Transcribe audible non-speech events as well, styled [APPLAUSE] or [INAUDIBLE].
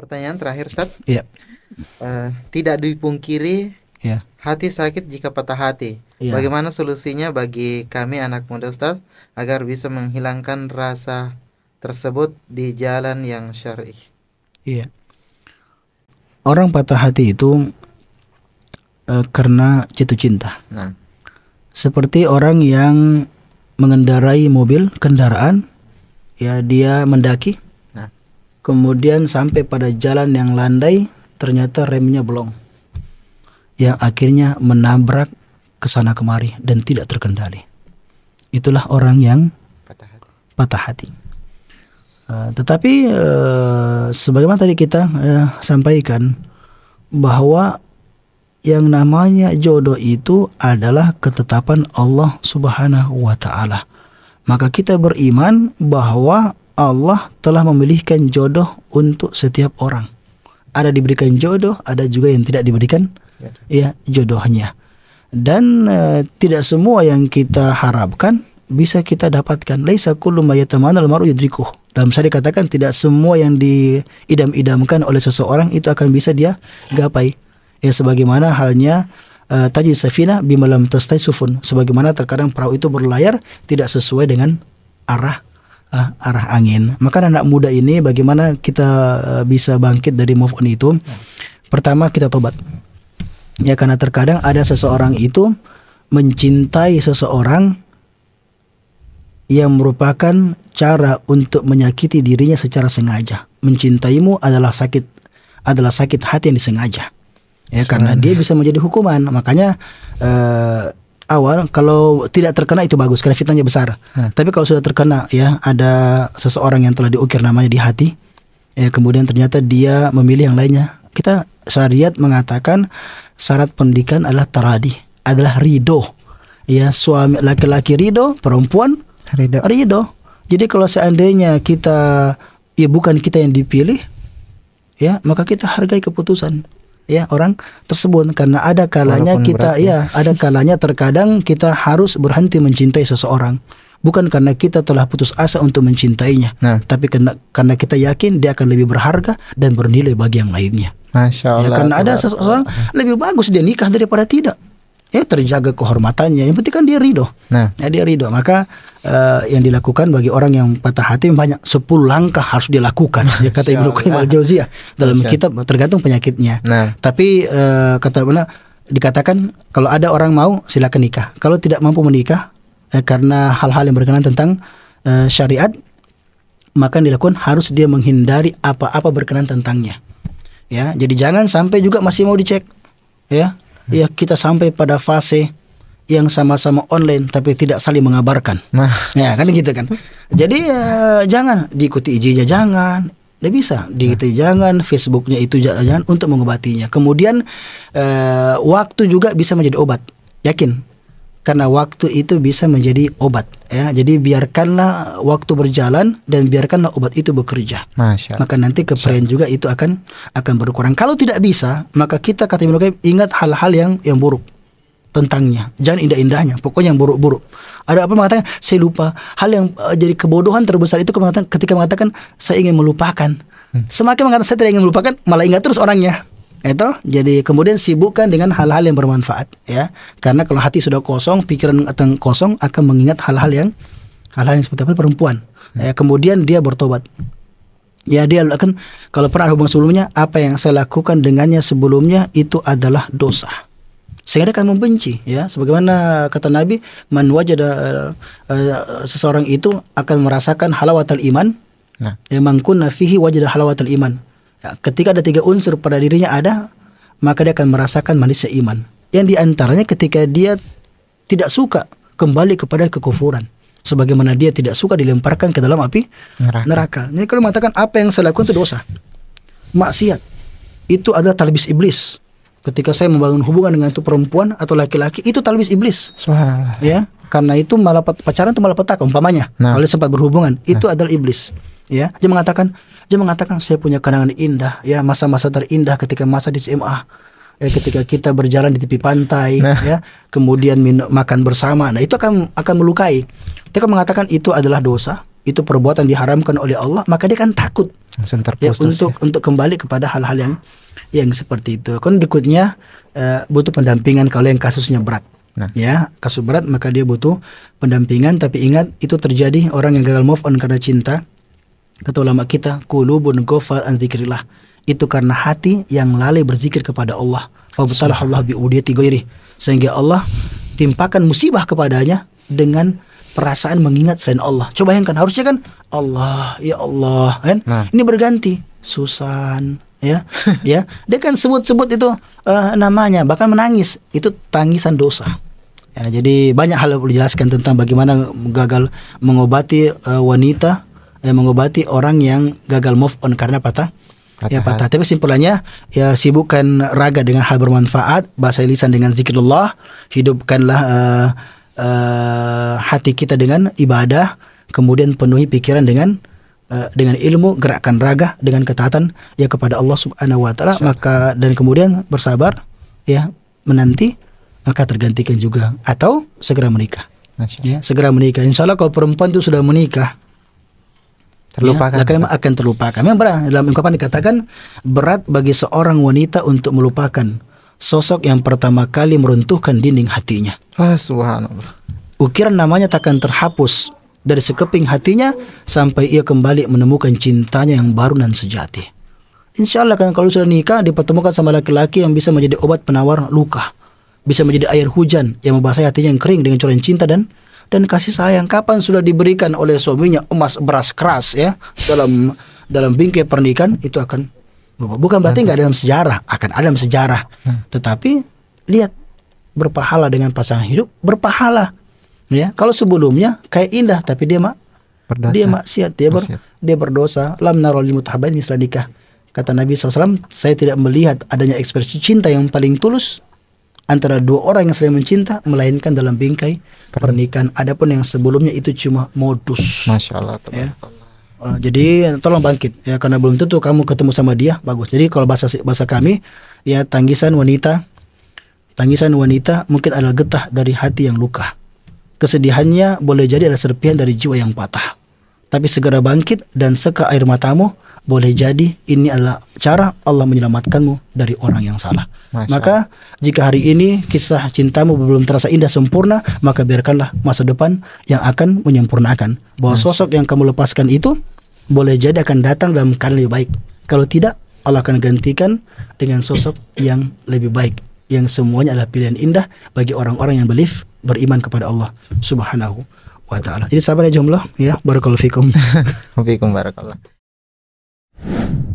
Pertanyaan terakhir Ustaz. Iya. Uh, tidak dipungkiri ya. hati sakit jika patah hati. Ya. Bagaimana solusinya bagi kami anak muda Ustaz agar bisa menghilangkan rasa tersebut di jalan yang syar'i? Iya. Orang patah hati itu uh, karena jatuh cinta. Nah. Seperti orang yang mengendarai mobil kendaraan ya dia mendaki kemudian sampai pada jalan yang landai ternyata remnya blong, yang akhirnya menabrak ke sana kemari dan tidak terkendali itulah orang yang patah hati, patah hati. Uh, tetapi uh, sebagaimana tadi kita uh, sampaikan bahwa yang namanya jodoh itu adalah ketetapan Allah Subhanahu wa taala. Maka kita beriman bahwa Allah telah memilihkan jodoh untuk setiap orang. Ada diberikan jodoh, ada juga yang tidak diberikan ya, ya jodohnya. Dan e, tidak semua yang kita harapkan bisa kita dapatkan. Laisa kullu ma mar'u yudrikuh. Dalam saya dikatakan tidak semua yang diidam-idamkan oleh seseorang itu akan bisa dia gapai. Ya sebagaimana halnya uh, safina bimalam tastai sufun. Sebagaimana terkadang perahu itu berlayar tidak sesuai dengan arah uh, arah angin. Maka anak muda ini bagaimana kita eh, bisa bangkit dari move on itu? Pertama kita tobat. Ya karena terkadang ada seseorang itu mencintai seseorang yang merupakan cara untuk menyakiti dirinya secara sengaja. Mencintaimu adalah sakit adalah sakit hati yang disengaja. Ya karena dia bisa menjadi hukuman. Makanya eh, awal kalau tidak terkena itu bagus karena fitnahnya besar. Hmm. Tapi kalau sudah terkena ya ada seseorang yang telah diukir namanya di hati, ya kemudian ternyata dia memilih yang lainnya. Kita syariat mengatakan syarat pendidikan adalah taradi, adalah ridho. Ya suami laki-laki ridho, perempuan ridho. ridho. Jadi kalau seandainya kita ya bukan kita yang dipilih, ya maka kita hargai keputusan ya orang tersebut karena ada kalanya Walaupun kita berat, ya, ya ada kalanya terkadang kita harus berhenti mencintai seseorang bukan karena kita telah putus asa untuk mencintainya nah. tapi karena karena kita yakin dia akan lebih berharga dan bernilai bagi yang lainnya Masya ya, Allah. Ya, karena ada seseorang lebih bagus dia nikah daripada tidak ya terjaga kehormatannya. Yang penting kan dia ridho. Nah, ya, dia ridho. Maka uh, yang dilakukan bagi orang yang patah hati banyak 10 langkah harus dilakukan. Ya [LAUGHS] kata Ibnu Qayyim al jauziyah dalam kitab tergantung penyakitnya. Nah. Tapi uh, kata mana dikatakan kalau ada orang mau silakan nikah. Kalau tidak mampu menikah eh, karena hal-hal yang berkenaan tentang uh, syariat maka yang dilakukan harus dia menghindari apa-apa berkenan tentangnya. Ya, jadi jangan sampai juga masih mau dicek ya ya kita sampai pada fase yang sama-sama online tapi tidak saling mengabarkan. Nah, ya kan gitu kan. Jadi ya, jangan diikuti IG-nya jangan, tidak bisa diikuti nah. jangan Facebooknya itu jangan untuk mengobatinya. Kemudian eh, waktu juga bisa menjadi obat. Yakin karena waktu itu bisa menjadi obat ya jadi biarkanlah waktu berjalan dan biarkanlah obat itu bekerja Masya. maka nanti keperian juga itu akan akan berkurang kalau tidak bisa maka kita kata Ibnu ingat hal-hal yang yang buruk tentangnya jangan indah-indahnya pokoknya yang buruk-buruk ada apa mengatakan saya lupa hal yang uh, jadi kebodohan terbesar itu ketika mengatakan saya ingin melupakan hmm. semakin mengatakan saya tidak ingin melupakan malah ingat terus orangnya itu eh, jadi kemudian sibukkan dengan hal-hal yang bermanfaat ya karena kalau hati sudah kosong pikiran akan kosong akan mengingat hal-hal yang hal-hal yang seperti apa perempuan ya kemudian dia bertobat ya dia akan kalau pernah hubungan sebelumnya apa yang saya lakukan dengannya sebelumnya itu adalah dosa sehingga dia akan membenci ya sebagaimana kata Nabi man wajada uh, uh, seseorang itu akan merasakan halawatul iman nah. ya man kunna fihi wajada halawatul iman Ya, ketika ada tiga unsur pada dirinya ada, maka dia akan merasakan manisnya iman. Yang diantaranya ketika dia tidak suka kembali kepada kekufuran. Sebagaimana dia tidak suka dilemparkan ke dalam api neraka. neraka. Jadi kalau mengatakan apa yang saya lakukan itu dosa. Maksiat. Itu adalah talbis iblis ketika saya membangun hubungan dengan itu perempuan atau laki-laki itu talbis iblis. Ya, karena itu malah pacaran itu malah umpamanya. Nah. Kalau sempat berhubungan itu nah. adalah iblis. Ya, dia mengatakan dia mengatakan saya punya kenangan indah ya masa-masa terindah ketika masa di SMA ya ketika kita berjalan di tepi pantai nah. ya kemudian minum makan bersama nah itu akan akan melukai dia akan mengatakan itu adalah dosa itu perbuatan diharamkan oleh Allah maka dia kan takut ya, untuk ya. untuk kembali kepada hal-hal yang yang seperti itu kan berikutnya uh, butuh pendampingan kalau yang kasusnya berat nah. ya kasus berat maka dia butuh pendampingan tapi ingat itu terjadi orang yang gagal move on karena cinta kata ulama kita kulubun gofal an dzikrillah itu karena hati yang lalai berzikir kepada Allah fabtalahallahu biudiyati sehingga Allah timpakan musibah kepadanya dengan perasaan mengingat selain Allah. Coba bayangkan harusnya kan Allah ya Allah kan nah. ini berganti Susan ya ya dia kan sebut-sebut itu uh, namanya bahkan menangis itu tangisan dosa. Ya, jadi banyak hal yang perlu dijelaskan tentang bagaimana gagal mengobati uh, wanita eh, mengobati orang yang gagal move on karena patah Ya patah. Tapi simpulannya ya sibukkan raga dengan hal bermanfaat, bahasa lisan dengan zikirullah, hidupkanlah uh, uh, hati kita dengan ibadah, kemudian penuhi pikiran dengan eh, dengan ilmu, gerakkan raga dengan ketaatan ya kepada Allah Subhanahu wa taala, maka dan kemudian bersabar ya menanti maka tergantikan juga atau segera menikah. Ya, segera menikah. Insyaallah kalau perempuan itu sudah menikah, terlupakan. Ya, akan, akan terlupakan. Memang berat dalam ungkapan dikatakan berat bagi seorang wanita untuk melupakan sosok yang pertama kali meruntuhkan dinding hatinya. Ah, subhanallah. Ukiran namanya takkan terhapus dari sekeping hatinya sampai ia kembali menemukan cintanya yang baru dan sejati. Insya Allah kan kalau sudah nikah dipertemukan sama laki-laki yang bisa menjadi obat penawar luka, bisa menjadi air hujan yang membasahi hatinya yang kering dengan curahan cinta dan dan kasih sayang kapan sudah diberikan oleh suaminya emas beras keras ya dalam dalam bingkai pernikahan itu akan Bukan berarti nggak ada dalam sejarah, akan ada dalam sejarah. Hmm. Tetapi lihat berpahala dengan pasangan hidup berpahala. Ya, kalau sebelumnya kayak indah tapi dia mak Berdosa. dia maksiat, dia ber, dia berdosa. Lam naroli mutahabain misal nikah. Kata Nabi SAW, saya tidak melihat adanya ekspresi cinta yang paling tulus antara dua orang yang saling mencinta melainkan dalam bingkai pernikahan. Adapun yang sebelumnya itu cuma modus. Masya Allah. Ya. Uh, jadi tolong bangkit ya karena belum tentu kamu ketemu sama dia bagus. Jadi kalau bahasa bahasa kami ya tangisan wanita tangisan wanita mungkin adalah getah dari hati yang luka. Kesedihannya boleh jadi adalah serpihan dari jiwa yang patah. Tapi segera bangkit dan seka air matamu boleh jadi ini adalah cara Allah menyelamatkanmu dari orang yang salah. Masya. Maka jika hari ini kisah cintamu belum terasa indah sempurna, maka biarkanlah masa depan yang akan menyempurnakan. Bahwa Masya. sosok yang kamu lepaskan itu boleh jadi akan datang dalam keadaan lebih baik. Kalau tidak, Allah akan gantikan dengan sosok yang lebih baik. Yang semuanya adalah pilihan indah bagi orang-orang yang belief beriman kepada Allah Subhanahu wa taala. Jadi sabar ya jumlah ya. Barakallahu fikum. [LAUGHS] Fikum barakallah. you